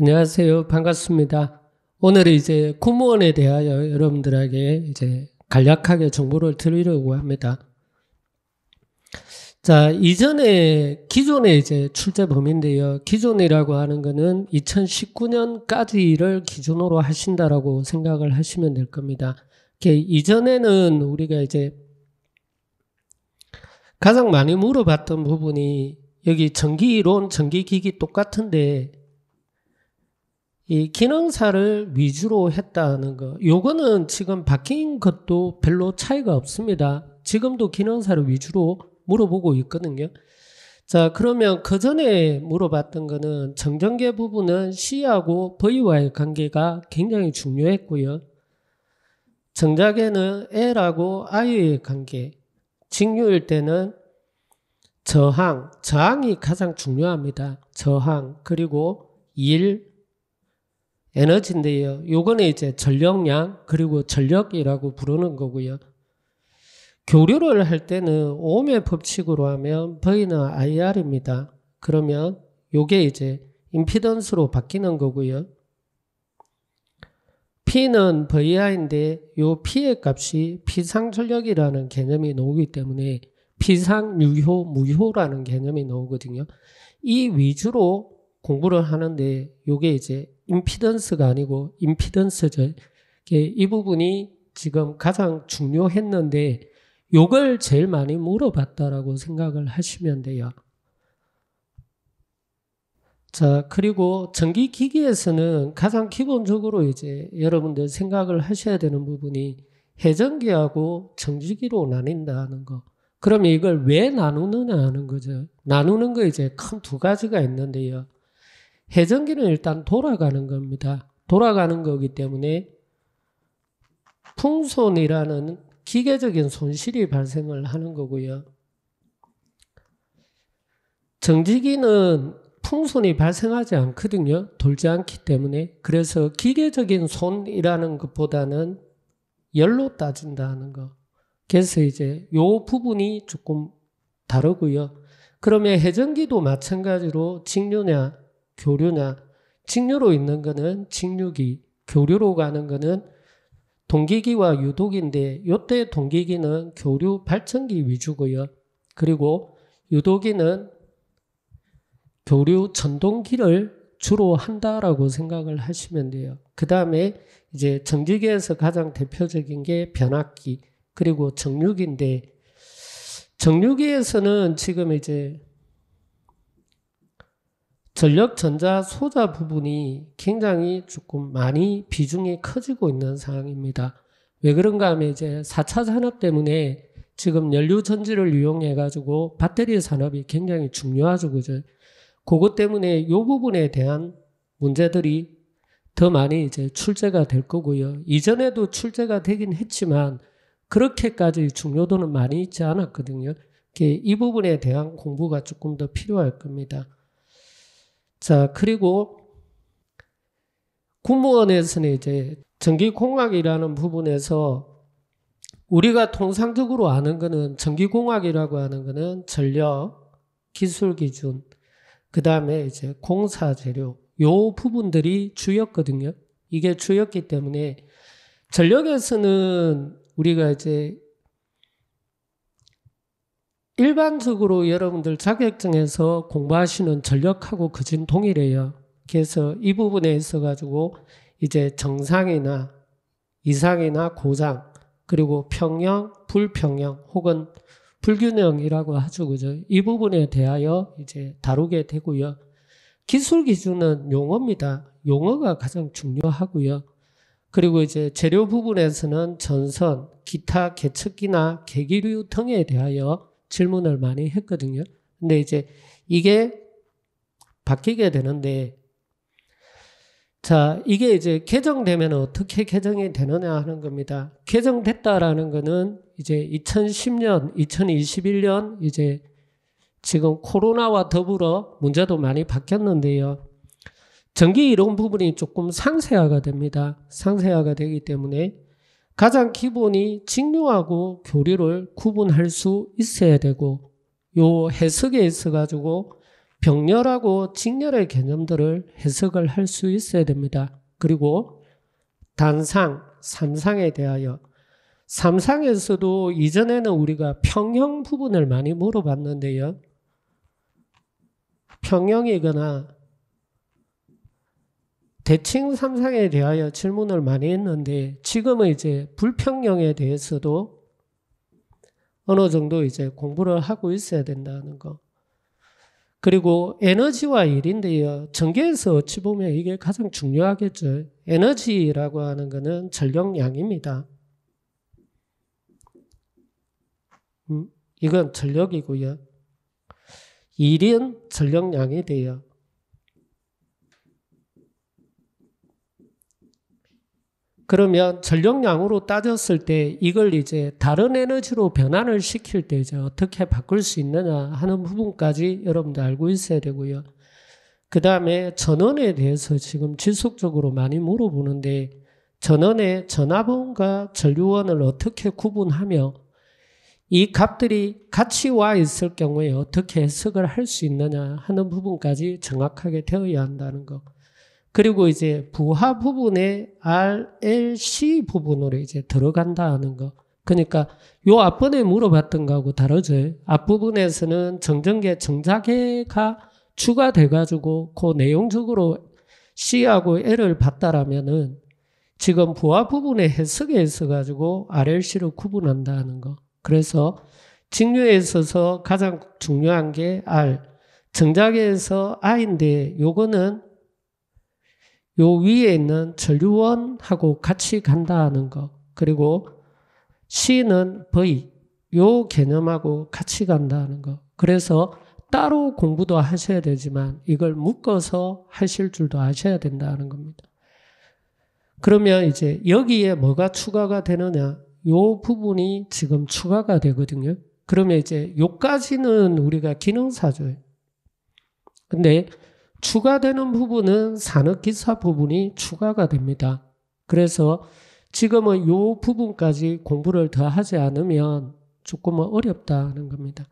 안녕하세요. 반갑습니다. 오늘은 이제 공무원에 대하여 여러분들에게 이제 간략하게 정보를 드리려고 합니다. 자, 이전에, 기존에 이제 출제범인데요. 기존이라고 하는 것은 2019년까지를 기준으로 하신다라고 생각을 하시면 될 겁니다. 이전에는 우리가 이제 가장 많이 물어봤던 부분이 여기 전기이론, 전기기기 똑같은데 이 기능사를 위주로 했다는 거. 요거는 지금 바뀐 것도 별로 차이가 없습니다. 지금도 기능사를 위주로 물어보고 있거든요. 자, 그러면 그 전에 물어봤던 거는 정전계 부분은 C하고 V와의 관계가 굉장히 중요했고요. 정작에는 L하고 I의 관계, 직류일 때는 저항, 저항이 가장 중요합니다. 저항, 그리고 일, 에너지인데요. 요거는 이제 전력량 그리고 전력이라고 부르는 거고요. 교류를 할 때는 오의 법칙으로 하면 V는 IR입니다. 그러면 요게 이제 임피던스로 바뀌는 거고요. P는 VI인데 요 P의 값이 피상전력이라는 개념이 나오기 때문에 피상유효, 무효라는 개념이 나오거든요. 이 위주로 공부를 하는데 이게 이제 임피던스가 아니고 임피던스죠. 이 부분이 지금 가장 중요했는데 이걸 제일 많이 물어봤다라고 생각을 하시면 돼요. 자, 그리고 전기기기에서는 가장 기본적으로 이제 여러분들 생각을 하셔야 되는 부분이 회전기하고 정지기로 나뉜다는 거. 그러면 이걸 왜 나누느냐 하는 거죠. 나누는 거 이제 큰 두 가지가 있는데요. 해전기는 일단 돌아가는 겁니다. 돌아가는 거기 때문에 풍선이라는 기계적인 손실이 발생을 하는 거고요. 정지기는 풍선이 발생하지 않거든요. 돌지 않기 때문에. 그래서 기계적인 손이라는 것보다는 열로 따진다는 거. 그래서 이제 요 부분이 조금 다르고요. 그러면 해전기도 마찬가지로 직류냐 교류나 직류로 있는 거는 직류기, 교류로 가는 거는 동기기와 유독인데 요때 동기기는 교류 발전기 위주고요. 그리고 유독기는 교류 전동기를 주로 한다라고 생각을 하시면 돼요. 그 다음에 이제 전기기에서 가장 대표적인 게 변압기 그리고 정류기인데 정류기에서는 지금 이제 전력 전자 소자 부분이 굉장히 조금 많이 비중이 커지고 있는 상황입니다. 왜 그런가 하면 이제 4차 산업 때문에 지금 연료 전지를 이용해 가지고 배터리 산업이 굉장히 중요하죠. 그죠? 그것 때문에 이 부분에 대한 문제들이 더 많이 이제 출제가 될 거고요. 이전에도 출제가 되긴 했지만 그렇게까지 중요도는 많이 있지 않았거든요. 이 부분에 대한 공부가 조금 더 필요할 겁니다. 자, 그리고 군무원에서는 이제 전기공학이라는 부분에서 우리가 통상적으로 아는 거는 전기공학이라고 하는 거는 전력, 기술 기준, 그 다음에 이제 공사 재료, 요 부분들이 주였거든요. 이게 주였기 때문에 전력에서는 우리가 이제 일반적으로 여러분들 자격증에서 공부하시는 전력하고 그진 동일해요. 그래서 이 부분에 있어 가지고 이제 정상이나 이상이나 고장 그리고 평형, 불평형 혹은 불균형이라고 하죠. 그죠? 이 부분에 대하여 이제 다루게 되고요. 기술 기준은 용어입니다. 용어가 가장 중요하고요. 그리고 이제 재료 부분에서는 전선, 기타 개척기나 계기류 등에 대하여 질문을 많이 했거든요. 근데 이제 이게 바뀌게 되는데, 자, 이게 이제 개정되면 어떻게 개정이 되느냐 하는 겁니다. 개정됐다라는 거는 이제 2010년, 2021년 이제 지금 코로나와 더불어 문제도 많이 바뀌었는데요. 전기 이론 부분이 조금 상세화가 됩니다. 상세화가 되기 때문에 가장 기본이 직류하고 교류를 구분할 수 있어야 되고 요 해석에 있어 가지고 병렬하고 직렬의 개념들을 해석을 할 수 있어야 됩니다. 그리고 단상, 삼상에 대하여 삼상에서도 이전에는 우리가 평형 부분을 많이 물어봤는데요. 평형이거나 대칭 삼상에 대하여 질문을 많이 했는데 지금은 이제 불평형에 대해서도 어느 정도 이제 공부를 하고 있어야 된다는 거. 그리고 에너지와 일인데요. 전개에서 어찌 보면 이게 가장 중요하겠죠. 에너지라고 하는 것은 전력량입니다. 음, 이건 전력이고요. 일은 전력량이 돼요. 그러면 전력량으로 따졌을 때 이걸 이제 다른 에너지로 변환을 시킬 때 이제 어떻게 바꿀 수 있느냐 하는 부분까지 여러분들 알고 있어야 되고요. 그 다음에 전원에 대해서 지금 지속적으로 많이 물어보는데 전원의 전압원과 전류원을 어떻게 구분하며 이 값들이 같이 와 있을 경우에 어떻게 해석을 할 수 있느냐 하는 부분까지 정확하게 되어야 한다는 것. 그리고 이제 부하 부분에 RLC 부분으로 이제 들어간다 하는 거. 그러니까 요 앞번에 물어봤던 거하고 다르죠. 앞부분에서는 정전계 정자계가 추가돼 가지고 그 내용적으로 C하고 L을 봤다라면은 지금 부하 부분의 해석에 있어 가지고 RLC로 구분한다 하는 거. 그래서 직류에 있어서 가장 중요한 게 R. 정작에서 I인데 요거는 요 위에 있는 전류원하고 같이 간다는 것, 그리고 C는 V, 요 개념하고 같이 간다는 것. 그래서 따로 공부도 하셔야 되지만 이걸 묶어서 하실 줄도 아셔야 된다는 겁니다. 그러면 이제 여기에 뭐가 추가가 되느냐? 요 부분이 지금 추가가 되거든요. 그러면 이제 요까지는 우리가 기능사죠 근데 추가되는 부분은 산업기사 부분이 추가가 됩니다. 그래서 지금은 요 부분까지 공부를 더 하지 않으면 조금 어렵다는 겁니다.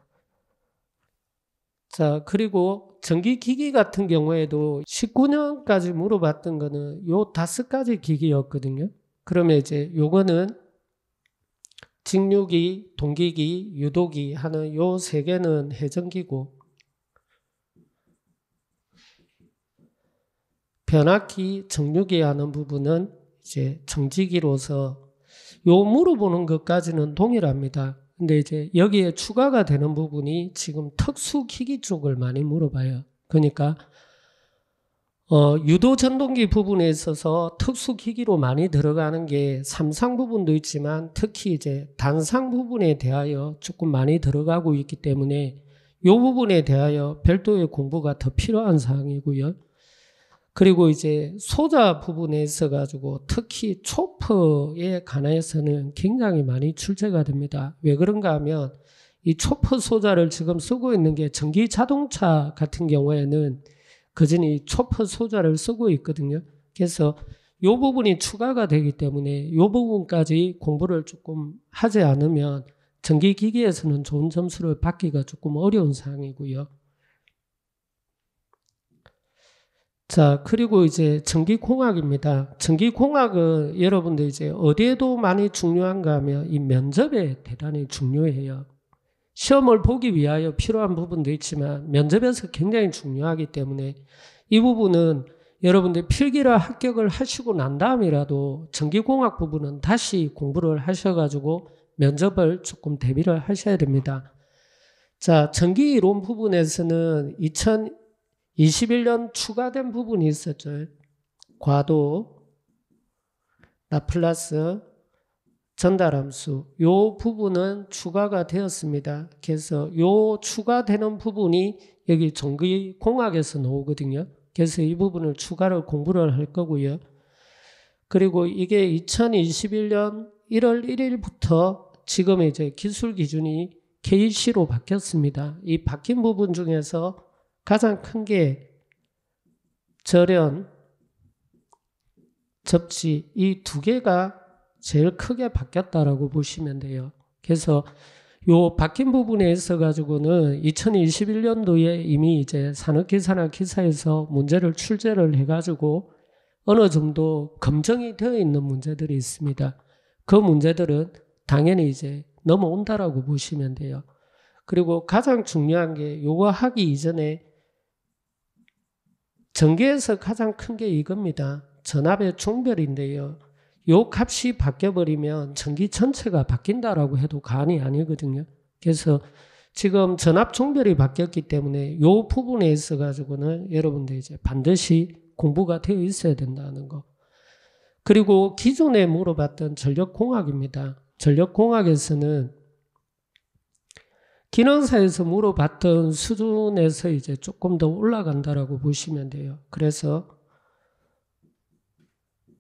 자, 그리고 전기기기 같은 경우에도 19년까지 물어봤던 거는 요 다섯 가지 기기였거든요. 그러면 이제 요거는 직류기, 동기기, 유도기 하는 요세 개는 해전기고 변압기 정류기 하는 부분은 이제 정지기로서 요 물어보는 것까지는 동일합니다. 근데 이제 여기에 추가가 되는 부분이 지금 특수 기기 쪽을 많이 물어봐요. 그러니까 어, 유도 전동기 부분에 있어서 특수 기기로 많이 들어가는 게 삼상 부분도 있지만 특히 이제 단상 부분에 대하여 조금 많이 들어가고 있기 때문에 이 부분에 대하여 별도의 공부가 더 필요한 사항이고요. 그리고 이제 소자 부분에 있어 가지고 특히 초프에 관해서는 굉장히 많이 출제가 됩니다. 왜 그런가 하면 이 초프 소자를 지금 쓰고 있는 게 전기 자동차 같은 경우에는 그전이 초프 소자를 쓰고 있거든요. 그래서 이 부분이 추가가 되기 때문에 이 부분까지 공부를 조금 하지 않으면 전기기기에서는 좋은 점수를 받기가 조금 어려운 상황이고요. 자, 그리고 이제 전기공학입니다. 전기공학은 여러분들 이제 어디에도 많이 중요한가 하면 이 면접에 대단히 중요해요. 시험을 보기 위하여 필요한 부분도 있지만 면접에서 굉장히 중요하기 때문에 이 부분은 여러분들 필기라 합격을 하시고 난 다음이라도 전기공학 부분은 다시 공부를 하셔가지고 면접을 조금 대비를 하셔야 됩니다. 자, 전기이론 부분에서는 2000 21년 추가된 부분이 있었죠. 과도, 나 플러스 전달함수 요 부분은 추가가 되었습니다. 그래서 요 추가되는 부분이 여기 전기 공학에서 나오거든요. 그래서 이 부분을 추가를 공부를 할 거고요. 그리고 이게 2021년 1월 1일부터 지금 이제 기술 기준이 KC로 바뀌었습니다. 이 바뀐 부분 중에서 가장 큰 게 절연, 접지 이 두 개가 제일 크게 바뀌었다라고 보시면 돼요. 그래서 요 바뀐 부분에 있어 가지고는 2021년도에 이미 이제 산업기사나 기사에서 문제를 출제를 해 가지고 어느 정도 검증이 되어 있는 문제들이 있습니다. 그 문제들은 당연히 이제 넘어온다라고 보시면 돼요. 그리고 가장 중요한 게 요거 하기 이전에 전개에서 가장 큰 게 이겁니다. 전압의 종별인데요. 요 값이 바뀌어버리면 전기 전체가 바뀐다라고 해도 간이 아니거든요. 그래서 지금 전압 종별이 바뀌었기 때문에 요 부분에 있어 가지고는 여러분들 이제 반드시 공부가 되어 있어야 된다는 거. 그리고 기존에 물어봤던 전력공학입니다. 전력공학에서는 기능사에서 물어봤던 수준에서 이제 조금 더 올라간다라고 보시면 돼요. 그래서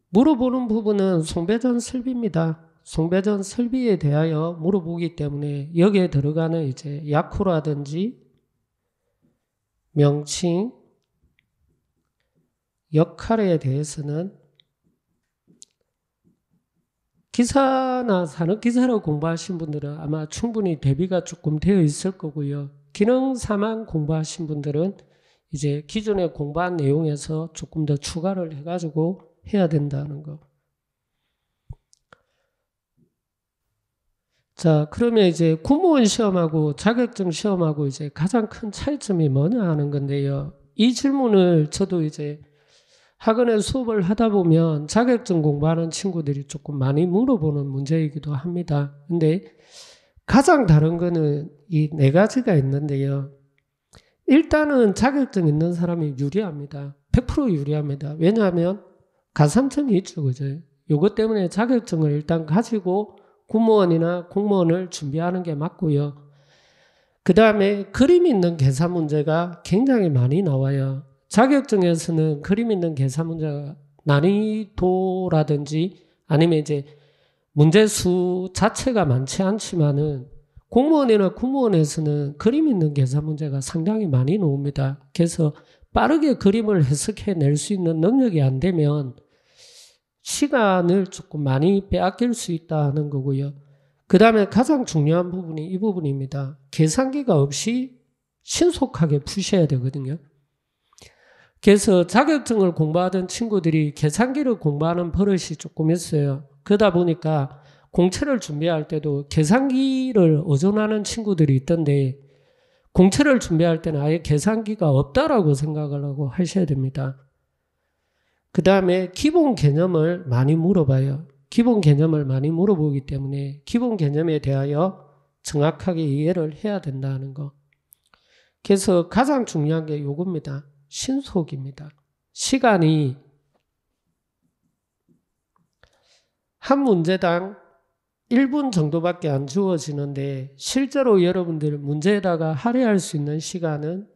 물어보는 부분은 송배전 설비입니다. 송배전 설비에 대하여 물어보기 때문에 여기에 들어가는 이제 약후라든지 명칭, 역할에 대해서는 기사나 산업 기사로 공부하신 분들은 아마 충분히 대비가 조금 되어 있을 거고요. 기능사만 공부하신 분들은 이제 기존에 공부한 내용에서 조금 더 추가를 해가지고 해야 된다는 거. 자, 그러면 이제 구무원 시험하고 자격증 시험하고 이제 가장 큰 차이점이 뭐냐 하는 건데요. 이 질문을 저도 이제 학원에 수업을 하다 보면 자격증 공부하는 친구들이 조금 많이 물어보는 문제이기도 합니다. 근데 가장 다른 거는 이 네 가지가 있는데요. 일단은 자격증 있는 사람이 유리합니다. 100% 유리합니다. 왜냐하면 가산점이 있죠, 그죠? 요것 때문에 자격증을 일단 가지고 공무원이나 공무원을 준비하는 게 맞고요. 그 다음에 그림 있는 계산 문제가 굉장히 많이 나와요. 자격증에서는 그림 있는 계산 문제가 난이도라든지 아니면 이제 문제 수 자체가 많지 않지만은 공무원이나 군무원에서는 그림 있는 계산 문제가 상당히 많이 나옵니다. 그래서 빠르게 그림을 해석해 낼 수 있는 능력이 안 되면 시간을 조금 많이 빼앗길 수 있다는 거고요. 그 다음에 가장 중요한 부분이 이 부분입니다. 계산기가 없이 신속하게 푸셔야 되거든요. 그래서 자격증을 공부하던 친구들이 계산기를 공부하는 버릇이 조금 있어요. 그러다 보니까 공채를 준비할 때도 계산기를 의존하는 친구들이 있던데 공채를 준비할 때는 아예 계산기가 없다라고 생각을 하고 하셔야 됩니다. 그 다음에 기본 개념을 많이 물어봐요. 기본 개념을 많이 물어보기 때문에 기본 개념에 대하여 정확하게 이해를 해야 된다는 거. 그래서 가장 중요한 게 요겁니다. 신속입니다. 시간이 한 문제당 1분 정도밖에 안 주어지는데 실제로 여러분들 문제에다가 할애할 수 있는 시간은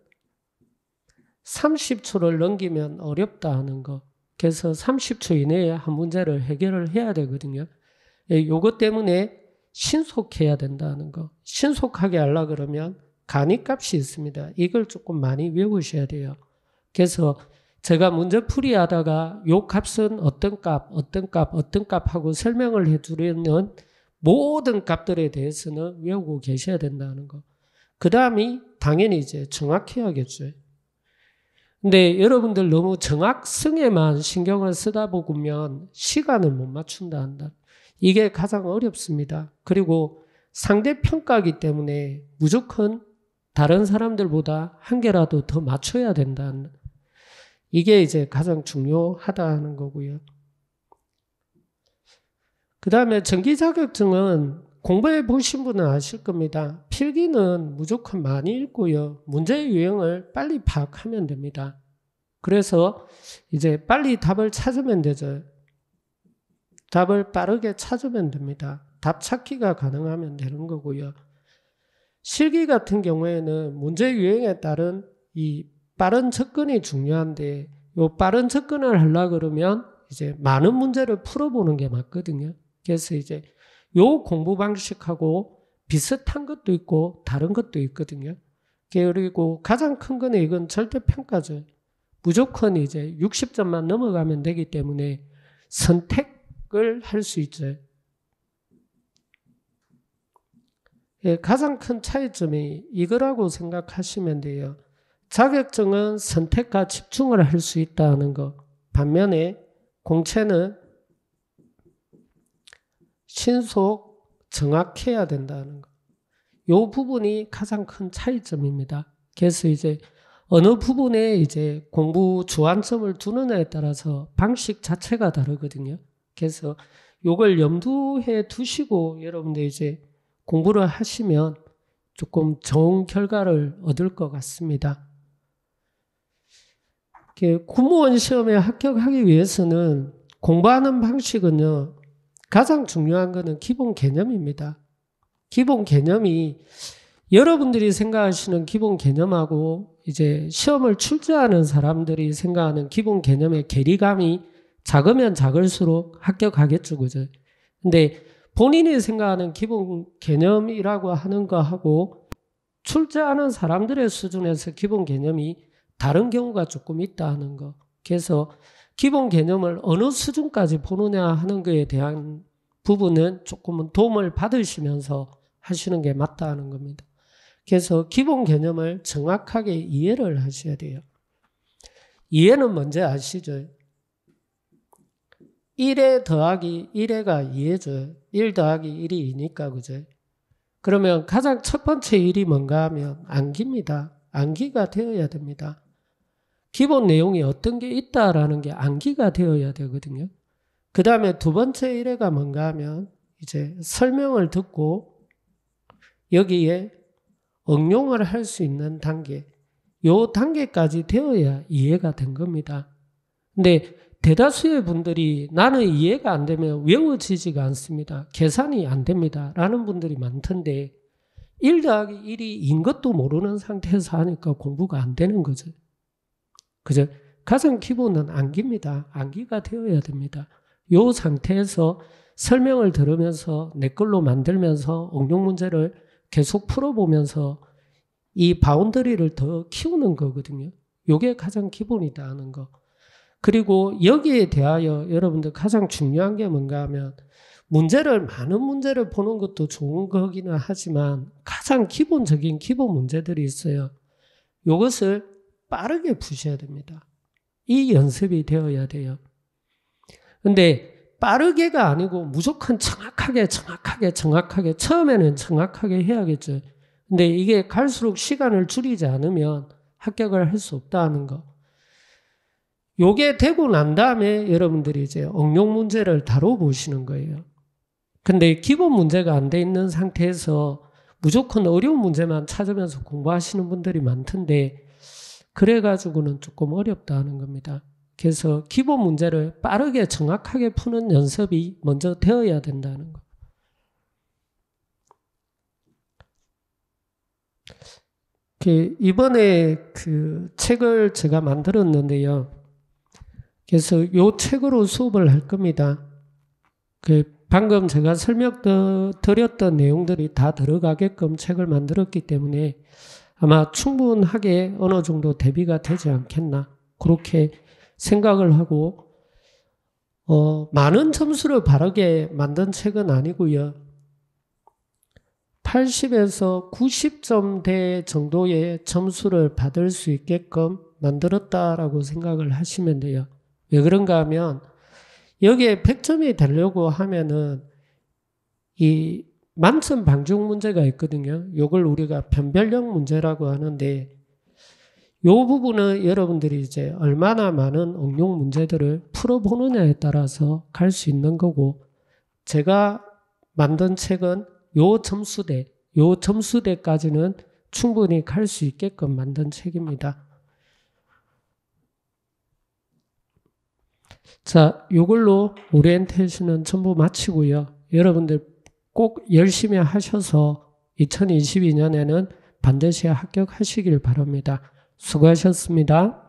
30초를 넘기면 어렵다 하는 거. 그래서 30초 이내에 한 문제를 해결을 해야 되거든요. 이것 예, 때문에 신속해야 된다는 거. 신속하게 하려 그러면 간이값이 있습니다. 이걸 조금 많이 외우셔야 돼요. 그래서 제가 문제 풀이하다가 요 값은 어떤 값, 어떤 값, 어떤 값하고 설명을 해주려는 모든 값들에 대해서는 외우고 계셔야 된다는 거. 그 다음이 당연히 이제 정확해야겠죠. 근데 여러분들 너무 정확성에만 신경을 쓰다 보면 시간을 못 맞춘다 한다. 이게 가장 어렵습니다. 그리고 상대평가기 때문에 무조건 다른 사람들보다 한 개라도 더 맞춰야 된다. 는 이게 이제 가장 중요하다는 거고요. 그 다음에 전기 자격증은 공부해 보신 분은 아실 겁니다. 필기는 무조건 많이 읽고요. 문제의 유형을 빨리 파악하면 됩니다. 그래서 이제 빨리 답을 찾으면 되죠. 답을 빠르게 찾으면 됩니다. 답 찾기가 가능하면 되는 거고요. 실기 같은 경우에는 문제 유형에 따른 이 빠른 접근이 중요한데 요 빠른 접근을 하려 그러면 이제 많은 문제를 풀어보는 게 맞거든요. 그래서 이제 요 공부 방식하고 비슷한 것도 있고 다른 것도 있거든요. 그리고 가장 큰 거는 이건 절대 평가죠. 무조건 이제 60점만 넘어가면 되기 때문에 선택을 할 수 있죠. 예, 가장 큰 차이점이 이거라고 생각하시면 돼요. 자격증은 선택과 집중을 할 수 있다는 것. 반면에 공채는 신속, 정확해야 된다는 것. 요 부분이 가장 큰 차이점입니다. 그래서 이제 어느 부분에 이제 공부 주안점을 두느냐에 따라서 방식 자체가 다르거든요. 그래서 요걸 염두에 두시고 여러분들 이제 공부를 하시면 조금 좋은 결과를 얻을 것 같습니다. 이렇게 예, 군무원 시험에 합격하기 위해서는 공부하는 방식은요, 가장 중요한 것은 기본 개념입니다. 기본 개념이 여러분들이 생각하시는 기본 개념하고 이제 시험을 출제하는 사람들이 생각하는 기본 개념의 괴리감이 작으면 작을수록 합격하겠죠, 그죠? 근데 본인이 생각하는 기본 개념이라고 하는 거하고 출제하는 사람들의 수준에서 기본 개념이 다른 경우가 조금 있다 하는 거. 그래서 기본 개념을 어느 수준까지 보느냐 하는 거에 대한 부분은 조금은 도움을 받으시면서 하시는 게 맞다 하는 겁니다. 그래서 기본 개념을 정확하게 이해를 하셔야 돼요. 이해는 뭔지 아시죠? 1에 더하기 1에가 2해줘요. 1 더하기 1이 2니까, 그죠? 그러면 가장 첫 번째 일이 뭔가 하면 암기입니다암기가 되어야 됩니다. 기본 내용이 어떤 게 있다라는 게 암기가 되어야 되거든요. 그 다음에 두 번째 일회가 뭔가 하면 이제 설명을 듣고 여기에 응용을 할 수 있는 단계, 요 단계까지 되어야 이해가 된 겁니다. 근데 대다수의 분들이 나는 이해가 안 되면 외워지지가 않습니다. 계산이 안 됩니다. 라는 분들이 많던데 1 더하기 1이 인 것도 모르는 상태에서 하니까 공부가 안 되는 거죠. 그죠? 가슴 기본은 안기입니다. 안기가 되어야 됩니다. 요 상태에서 설명을 들으면서 내 걸로 만들면서 응용 문제를 계속 풀어보면서 이 바운더리를 더 키우는 거거든요. 요게 가장 기본이다 하는 거. 그리고 여기에 대하여 여러분들 가장 중요한 게 뭔가 하면 문제를 많은 문제를 보는 것도 좋은 거기는 하지만 가장 기본적인 기본 문제들이 있어요. 요것을 빠르게 푸셔야 됩니다. 이 연습이 되어야 돼요. 근데 빠르게가 아니고 무조건 정확하게, 정확하게, 정확하게, 처음에는 정확하게 해야겠죠. 근데 이게 갈수록 시간을 줄이지 않으면 합격을 할 수 없다는 거. 요게 되고 난 다음에 여러분들이 이제 응용 문제를 다뤄보시는 거예요. 근데 기본 문제가 안 돼 있는 상태에서 무조건 어려운 문제만 찾으면서 공부하시는 분들이 많던데 그래가지고는 조금 어렵다 하는 겁니다. 그래서 기본 문제를 빠르게 정확하게 푸는 연습이 먼저 되어야 된다는 것. 그 이번에 그 책을 제가 만들었는데요. 그래서 이 책으로 수업을 할 겁니다. 그 방금 제가 설명 드렸던 내용들이 다 들어가게끔 책을 만들었기 때문에 아마 충분하게 어느 정도 대비가 되지 않겠나 그렇게 생각을 하고 어, 많은 점수를 바르게 만든 책은 아니고요. 80에서 90점대 정도의 점수를 받을 수 있게끔 만들었다라고 생각을 하시면 돼요. 왜 그런가 하면 여기에 100점이 되려고 하면은 이 만천 방중 문제가 있거든요. 요걸 우리가 변별력 문제라고 하는데 요 부분은 여러분들이 이제 얼마나 많은 응용 문제들을 풀어보느냐에 따라서 갈 수 있는 거고 제가 만든 책은 요 점수대, 요 점수대까지는 충분히 갈 수 있게끔 만든 책입니다. 자, 요걸로 오리엔테이션은 전부 마치고요. 여러분들 꼭 열심히 하셔서 2022년에는 반드시 합격하시길 바랍니다. 수고하셨습니다.